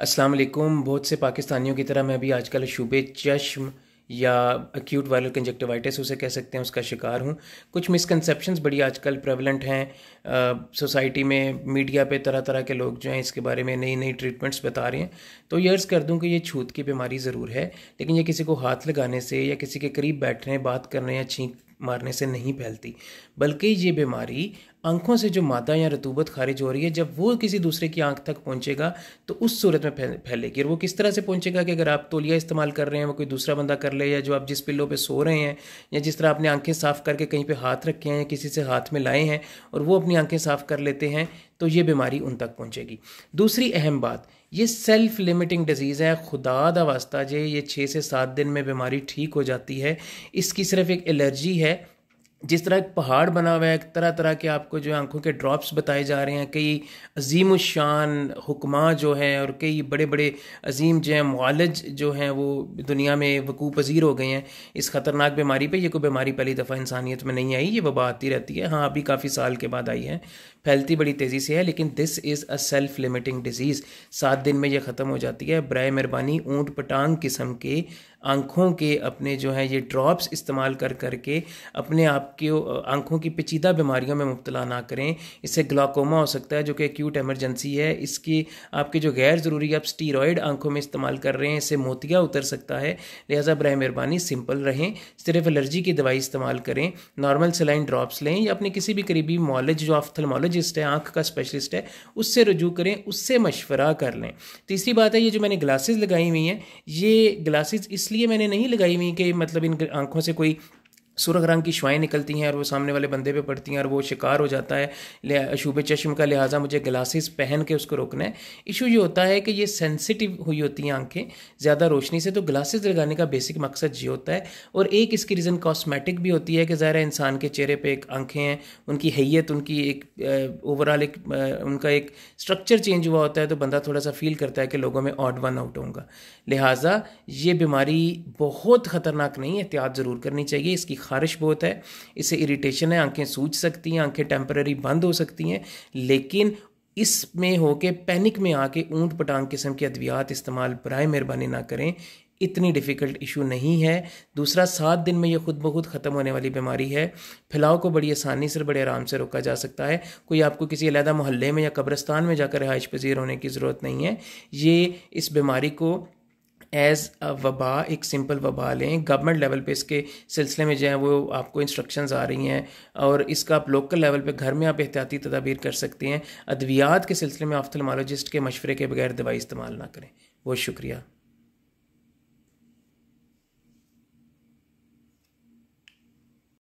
अस्सलाम वालेकुम बहुत से पाकिस्तानियों की तरह मैं भी आजकल शुबे चश्म या एक्यूट वायरल कंजक्टिवाइटिस उसे कह सकते हैं उसका शिकार हूँ कुछ मिसकनसेप्शंस बड़ी आजकल प्रेवलेंट हैं सोसाइटी में मीडिया पे तरह तरह के लोग जो हैं इसके बारे में नई नई ट्रीटमेंट्स बता रहे हैं तो ये अर्ज़ कर दूँ कि ये छूत की बीमारी ज़रूर है लेकिन ये किसी को हाथ लगाने से या किसी के करीब बैठने बात करने या छींक मारने से नहीं फैलती बल्कि ये बीमारी आंखों से जो मादा या रतूबत खारिज हो रही है जब वो किसी दूसरे की आंख तक पहुंचेगा तो उस सूरत में फैल, फैलेगी और वो किस तरह से पहुंचेगा कि अगर आप तोलिया इस्तेमाल कर रहे हैं वो कोई दूसरा बंदा कर ले या जो आप जिस पिल्लों पर सो रहे हैं या जिस तरह आपने आंखें साफ़ करके कहीं पर हाथ रखे हैं या किसी से हाथ में लाए हैं और वो अपनी आंखें साफ़ कर लेते हैं तो ये बीमारी उन तक पहुँचेगी दूसरी अहम बात ये सेल्फ लिमिटिंग डिजीज़ है खुदा दा वास्ता जे ये छः से सात दिन में बीमारी ठीक हो जाती है इसकी सिर्फ एक एलर्जी है जिस तरह एक पहाड़ बना हुआ है तरह तरह के आपको जो आंखों के ड्रॉप्स बताए जा रहे हैं कई अजीम शान हुक्मा जो हैं और कई बड़े बड़े अजीम जो हैं मालज जो हैं वो दुनिया में वकूँ पजीर हो गए हैं इस ख़तरनाक बीमारी पे ये कोई बीमारी पहली दफ़ा इंसानियत में नहीं आई ये वबा आती रहती है हाँ अभी काफ़ी साल के बाद आई है फैलती बड़ी तेज़ी से है लेकिन this is a self limiting disease सात दिन में यह ख़त्म हो जाती है ब्राय मेहरबानी ऊँट पटांग किस्म के आँखों के अपने जो है ये ड्रॉप्स इस्तेमाल कर करके अपने आप के आँखों की पेचीदा बीमारियों में मुबतला ना करें इससे ग्लाकोमा हो सकता है जो कि एक्यूट एमरजेंसी है इसकी आपके जो गैर ज़रूरी आप स्टीरॉयड आँखों में इस्तेमाल कर रहे हैं इससे मोतिया उतर सकता है लिहाजा बर मेहरबानी सिंपल रहें सिर्फ एलर्जी की दवाई इस्तेमाल करें नॉर्मल सलाइन ड्रॉप्स लें या अपने किसी भी करीबी मॉलेज जो ऑफ्थलमोलॉजिस्ट है आँख का स्पेशलिस्ट है उससे रजू करें उससे मशवरा कर लें तीसरी बात है ये जो मैंने ग्लासेस लगाई हुई हैं ये ग्लासेस इस इसलिए मैंने नहीं लगाई हुई कि मतलब इन आँखों से कोई सुरख रंग की श्वाएँ निकलती हैं और वो सामने वाले बंदे पे पड़ती हैं और वो शिकार हो जाता है शुभ चश्म का लिहाजा मुझे ग्लासेस पहन के उसको रोकना है इशू ये होता है कि ये सेंसिटिव हुई होती हैं आंखें ज़्यादा रोशनी से तो ग्लासेस लगाने का बेसिक मकसद ये होता है और एक इसकी रीज़न कॉस्मेटिक भी होती है कि ज़ाहिर इंसान के चेहरे पर एक आँखें हैं उनकी हैयत उनकी एक ओवरऑल एक उनका एक स्ट्रक्चर चेंज हुआ होता है तो बंदा थोड़ा सा फील करता है कि लोगों में ऑड वन आउट होगा लिहाजा ये बीमारी बहुत ख़तरनाक नहीं एहतियात ज़रूर करनी चाहिए इसकी खारिश बहुत है इससे इरीटेशन है आंखें सूझ सकती हैं आंखें टेम्पररी बंद हो सकती हैं लेकिन इसमें होके पैनिक में आके ऊंट पटांग किस्म की अद्वियात इस्तेमाल बरए मेहरबानी ना करें इतनी डिफ़िकल्ट इशू नहीं है दूसरा सात दिन में यह खुद ब खुद ख़त्म होने वाली बीमारी है फैलाव को बड़ी आसानी से बड़े आराम से रोका जा सकता है कोई आपको किसी अलहदा मोहल्ले में या कब्रस्तान में जाकर रहाइश पजीर होने की ज़रूरत नहीं है ये इस बीमारी को एज अ वबा एक सिंपल वबा लें गवर्नमेंट लेवल पे इसके सिलसिले में जो है वो आपको इंस्ट्रक्शंस आ रही हैं और इसका आप लोकल लेवल पे घर में आप एहतियाती तदाबीर कर सकते हैं अद्वियात के सिलसिले में ऑफ्थलमालोजिस्ट के मशवरे के बगैर दवाई इस्तेमाल ना करें बहुत शुक्रिया